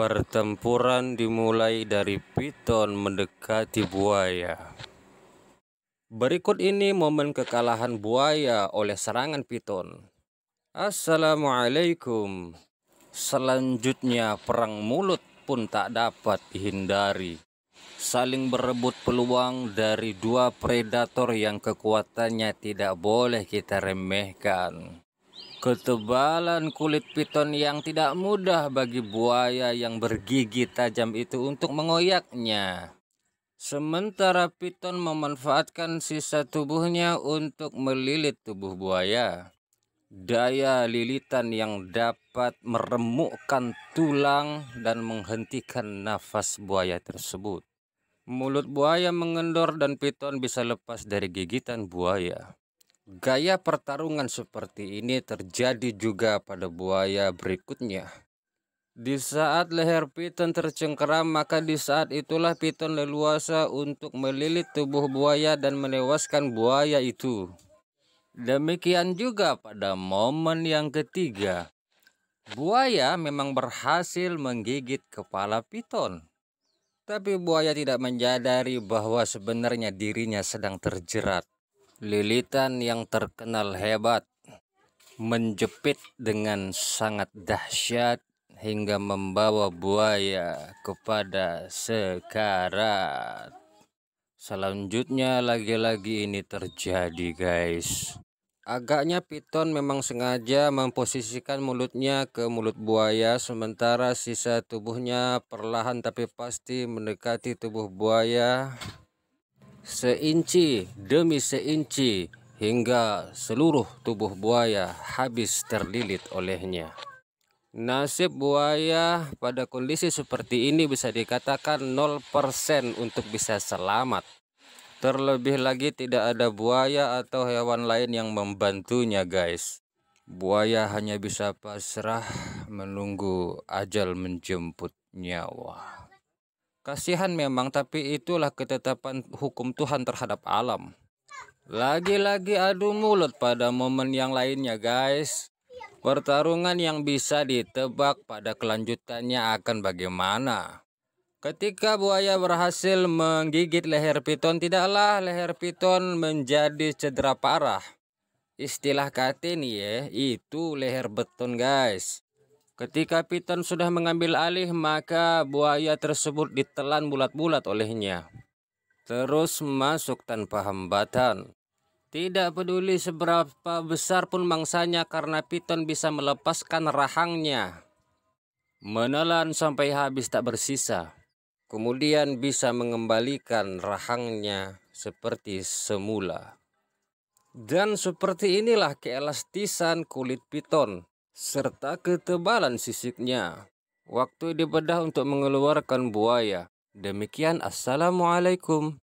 Pertempuran dimulai dari Piton mendekati buaya. Berikut ini momen kekalahan buaya oleh serangan Piton. Assalamualaikum. Selanjutnya perang mulut pun tak dapat dihindari. Saling berebut peluang dari dua predator yang kekuatannya tidak boleh kita remehkan. Ketebalan kulit piton yang tidak mudah bagi buaya yang bergigi tajam itu untuk mengoyaknya. Sementara piton memanfaatkan sisa tubuhnya untuk melilit tubuh buaya. Daya lilitan yang dapat meremukkan tulang dan menghentikan nafas buaya tersebut. Mulut buaya mengendor dan piton bisa lepas dari gigitan buaya. Gaya pertarungan seperti ini terjadi juga pada buaya berikutnya. Di saat leher piton tercengkeram, maka di saat itulah piton leluasa untuk melilit tubuh buaya dan menewaskan buaya itu. Demikian juga pada momen yang ketiga. Buaya memang berhasil menggigit kepala piton. Tapi buaya tidak menyadari bahwa sebenarnya dirinya sedang terjerat. Lilitan yang terkenal hebat menjepit dengan sangat dahsyat hingga membawa buaya kepada sekarat. Selanjutnya lagi-lagi ini terjadi guys. Agaknya piton memang sengaja memposisikan mulutnya ke mulut buaya sementara sisa tubuhnya perlahan tapi pasti mendekati tubuh buaya seinci demi seinci hingga seluruh tubuh buaya habis terlilit olehnya. Nasib buaya pada kondisi seperti ini bisa dikatakan 0% untuk bisa selamat. Terlebih lagi tidak ada buaya atau hewan lain yang membantunya guys. Buaya hanya bisa pasrah menunggu ajal menjemput nyawa. Kasihan memang tapi itulah ketetapan hukum Tuhan terhadap alam. Lagi-lagi adu mulut pada momen yang lainnya guys. Pertarungan yang bisa ditebak pada kelanjutannya akan bagaimana. Ketika buaya berhasil menggigit leher piton, tidaklah leher piton menjadi cedera parah. Istilah kate ini ya, itu leher beton guys. Ketika Piton sudah mengambil alih, maka buaya tersebut ditelan bulat-bulat olehnya. Terus masuk tanpa hambatan. Tidak peduli seberapa besar pun mangsanya karena piton bisa melepaskan rahangnya. Menelan sampai habis tak bersisa. Kemudian bisa mengembalikan rahangnya seperti semula. Dan seperti inilah keelastisan kulit piton serta ketebalan sisiknya. Waktu dibedah untuk mengeluarkan buaya. Demikian Assalamualaikum.